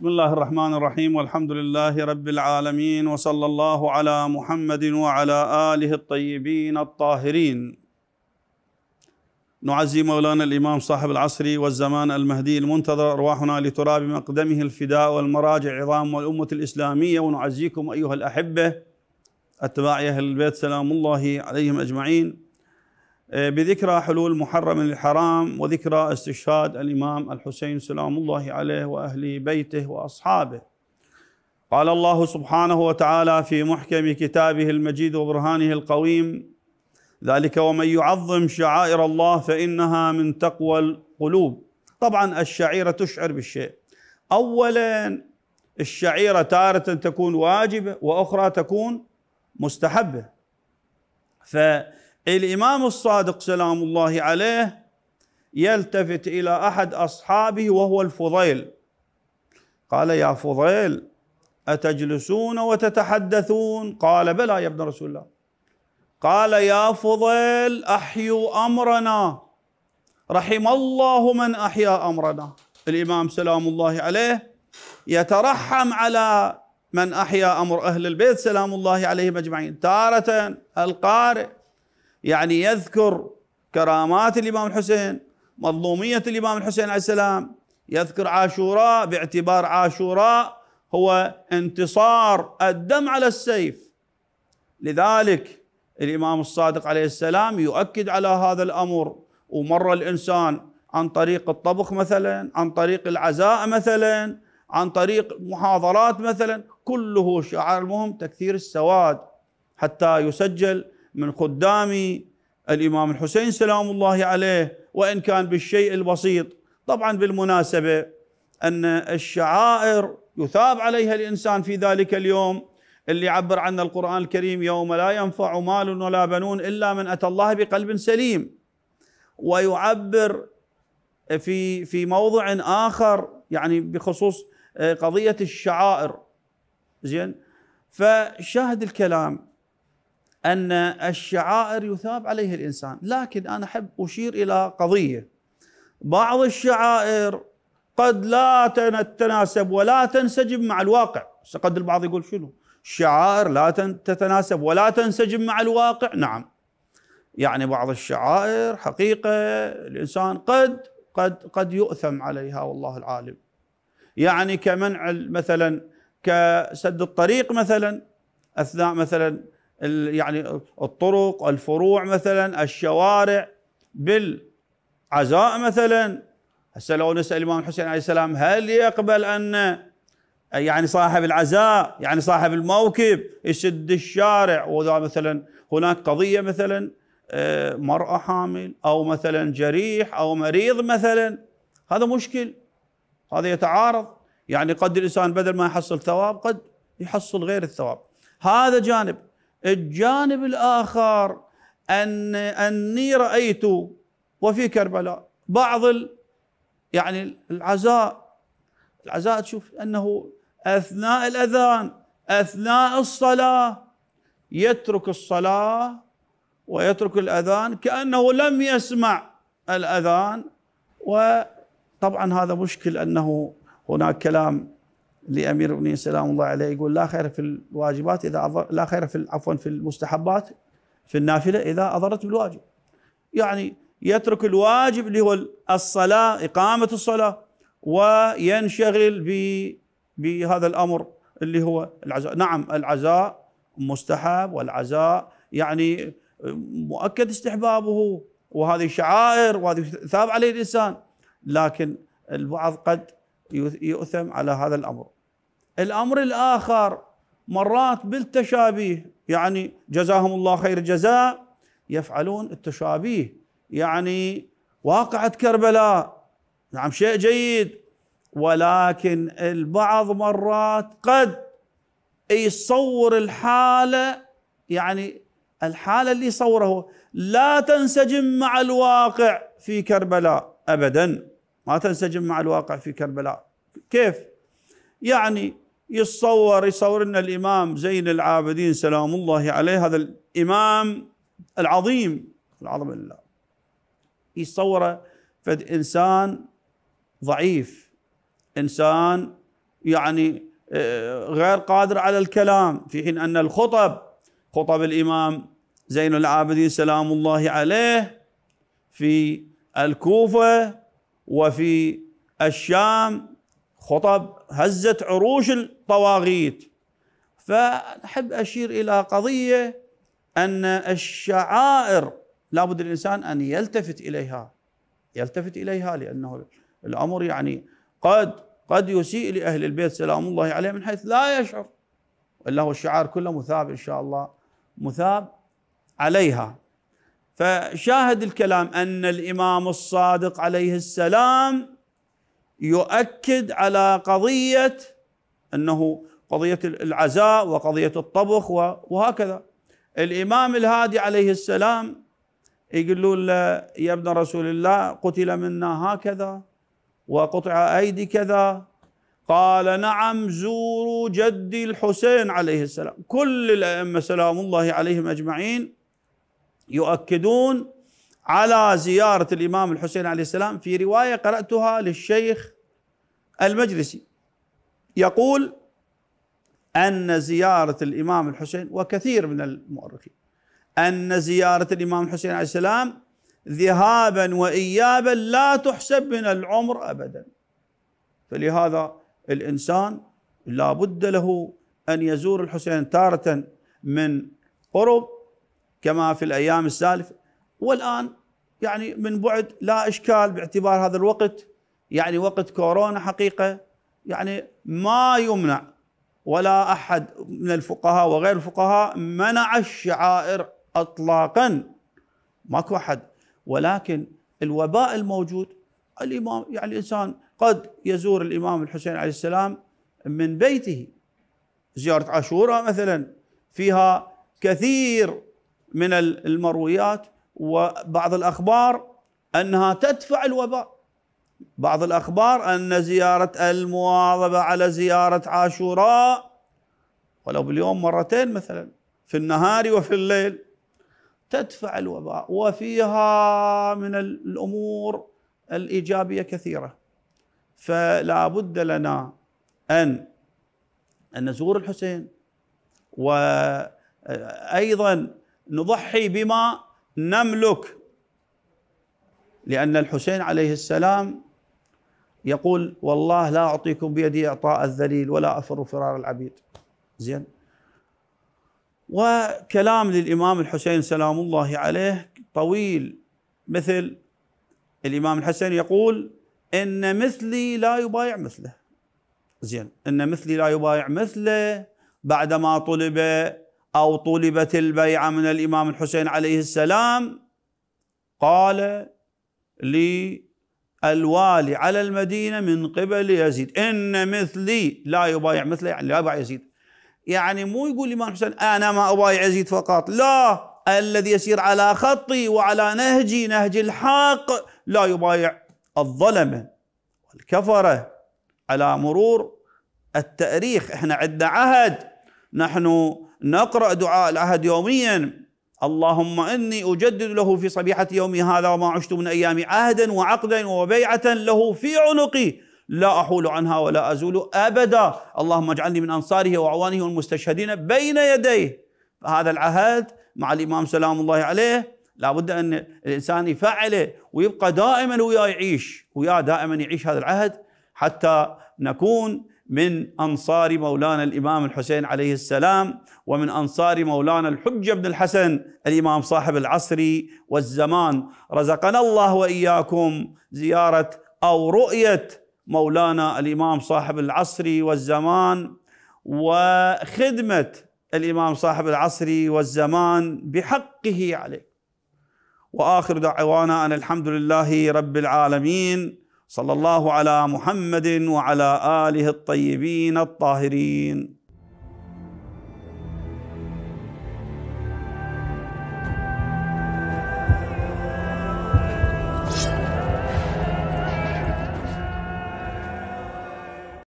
بسم الله الرحمن الرحيم والحمد لله رب العالمين وصلى الله على محمد وعلى اله الطيبين الطاهرين نعزي مولانا الامام صاحب العصر والزمان المهدي المنتظر ارواحنا لتراب مقدمه الفداء والمراجع عظام والامه الاسلاميه ونعزيكم ايها الاحبه اتباع اهل البيت سلام الله عليهم اجمعين آه، بذكرى حلول محرم الحرام وذكرى استشهاد الإمام الحسين سلام الله عليه وأهل بيته وأصحابه قال الله سبحانه وتعالى في محكم كتابه المجيد وبرهانه القويم ذلك ومن يعظم شعائر الله فإنها من تقوى القلوب طبعا الشعيرة تشعر بالشيء أولا الشعيرة تارة تكون واجبة وأخرى تكون مستحبة ف الامام الصادق سلام الله عليه يلتفت الى احد اصحابه وهو الفضيل قال يا فضيل اتجلسون وتتحدثون قال بلى يا ابن رسول الله قال يا فضيل احيوا امرنا رحم الله من احيا امرنا الامام سلام الله عليه يترحم على من احيا امر اهل البيت سلام الله عليهم اجمعين تاره القارئ يعني يذكر كرامات الإمام الحسين مظلومية الإمام الحسين عليه السلام يذكر عاشوراء باعتبار عاشوراء هو انتصار الدم على السيف لذلك الإمام الصادق عليه السلام يؤكد على هذا الأمر ومر الإنسان عن طريق الطبخ مثلا عن طريق العزاء مثلا عن طريق محاضرات مثلا كله شعار المهم تكثير السواد حتى يسجل من خدام الامام الحسين سلام الله عليه وان كان بالشيء البسيط طبعا بالمناسبه ان الشعائر يثاب عليها الانسان في ذلك اليوم اللي عبر عن القران الكريم يوم لا ينفع مال ولا بنون الا من اتى الله بقلب سليم ويعبر في في موضع اخر يعني بخصوص آه، قضيه الشعائر زين فشاهد الكلام ان الشعائر يثاب عليها الانسان، لكن انا احب اشير الى قضيه. بعض الشعائر قد لا تتناسب ولا تنسجم مع الواقع، قد البعض يقول شنو؟ الشعائر لا تتناسب ولا تنسجم مع الواقع، نعم. يعني بعض الشعائر حقيقه الانسان قد قد قد يؤثم عليها والله العالم. يعني كمنع مثلا كسد الطريق مثلا اثناء مثلا يعني الطرق الفروع مثلا الشوارع بالعزاء مثلا هسه لو نسال الامام الحسين عليه السلام هل يقبل ان يعني صاحب العزاء يعني صاحب الموكب يسد الشارع واذا مثلا هناك قضيه مثلا آه، مرأة حامل أو مثلا جريح أو مريض مثلا هذا مشكل هذا يتعارض يعني قد الإنسان بدل ما يحصل ثواب قد يحصل غير الثواب هذا جانب الجانب الآخر أن أني رأيت وفي كربلاء بعض يعني العزاء العزاء تشوف أنه أثناء الأذان أثناء الصلاة يترك الصلاة ويترك الأذان كأنه لم يسمع الأذان وطبعا هذا مشكل أنه هناك كلام لامير المؤمنين سلام الله عليه يقول لا خير في الواجبات اذا أضر لا خير في عفوا في المستحبات في النافله اذا اضرت بالواجب. يعني يترك الواجب اللي هو الصلاه اقامه الصلاه وينشغل ب... بهذا الامر اللي هو العزاء، نعم العزاء مستحب والعزاء يعني مؤكد استحبابه وهذه شعائر وهذه ثاب عليه الانسان لكن البعض قد يؤثم على هذا الامر. الامر الاخر مرات بالتشابيه يعني جزاهم الله خير جزاء يفعلون التشابيه يعني واقعة كربلاء نعم شيء جيد ولكن البعض مرات قد يصور الحالة يعني الحالة اللي صوره لا تنسجم مع الواقع في كربلاء أبدا ما تنسجم مع الواقع في كربلاء كيف يعني يتصور يصور لنا الامام زين العابدين سلام الله عليه هذا الامام العظيم العظم لله يتصوره فد انسان ضعيف انسان يعني آه، غير قادر على الكلام في حين ان الخطب خطب الامام زين العابدين سلام الله عليه في الكوفه وفي الشام خطب هزت عروش الطواغيت فأحب أشير إلى قضية أن الشعائر لابد الإنسان أن يلتفت إليها يلتفت إليها لأنه الأمر يعني قد قد يسيء لأهل البيت سلام الله عليه من حيث لا يشعر إلا هو الشعائر كله مثاب إن شاء الله مثاب عليها فشاهد الكلام ان الامام الصادق عليه السلام يؤكد على قضيه انه قضيه العزاء وقضيه الطبخ وهكذا الامام الهادي عليه السلام يقول له يا ابن رسول الله قتل منا هكذا وقطع ايدي كذا قال نعم زوروا جدي الحسين عليه السلام كل الائمه سلام الله عليهم اجمعين يؤكدون على زيارة الإمام الحسين عليه السلام في رواية قرأتها للشيخ المجلسي يقول أن زيارة الإمام الحسين وكثير من المؤرخين أن زيارة الإمام الحسين عليه السلام ذهابا وإيابا لا تحسب من العمر أبدا فلهذا الإنسان لا بد له أن يزور الحسين تارة من قرب كما في الأيام السالفة والآن يعني من بعد لا إشكال باعتبار هذا الوقت يعني وقت كورونا حقيقة يعني ما يمنع ولا أحد من الفقهاء وغير الفقهاء منع الشعائر أطلاقا ماكو أحد ولكن الوباء الموجود الإمام يعني الإنسان قد يزور الإمام الحسين عليه السلام من بيته زيارة عاشوراء مثلا فيها كثير من المرويات وبعض الأخبار أنها تدفع الوباء بعض الأخبار أن زيارة المواظبة على زيارة عاشوراء ولو باليوم مرتين مثلا في النهار وفي الليل تدفع الوباء وفيها من الأمور الإيجابية كثيرة فلا بد لنا أن أن نزور الحسين وأيضا نضحي بما نملك لأن الحسين عليه السلام يقول والله لا أعطيكم بيدي إعطاء الذليل ولا أفر فرار العبيد زين وكلام للإمام الحسين سلام الله عليه طويل مثل الإمام الحسين يقول إن مثلي لا يبايع مثله زين إن مثلي لا يبايع مثله بعدما طلب أو طلبت البيعة من الإمام الحسين عليه السلام قال للوالي على المدينة من قبل يزيد إن مثلي لا يبايع مثلي يعني لا يبايع يزيد يعني مو يقول الإمام الحسين أنا ما أبايع يزيد فقط لا الذي يسير على خطي وعلى نهجي نهج الحق لا يبايع الظلمة والكفرة على مرور التاريخ احنا عندنا عهد نحن نقرأ دعاء العهد يوميا اللهم إني أجدد له في صبيحة يومي هذا وما عشت من أيامي عهدا وعقدا وبيعة له في عنقي لا أحول عنها ولا أزول أبدا اللهم اجعلني من أنصاره وعوانه والمستشهدين بين يديه هذا العهد مع الإمام سلام الله عليه لابد أن الإنسان يفعله ويبقى دائما وياه يعيش وياه دائما يعيش هذا العهد حتى نكون من أنصار مولانا الإمام الحسين عليه السلام ومن أنصار مولانا الحجة بن الحسن الإمام صاحب العصر والزمان رزقنا الله وإياكم زيارة أو رؤية مولانا الإمام صاحب العصر والزمان وخدمة الإمام صاحب العصر والزمان بحقه عليه وآخر دعوانا أن الحمد لله رب العالمين صلى الله على محمد وعلى اله الطيبين الطاهرين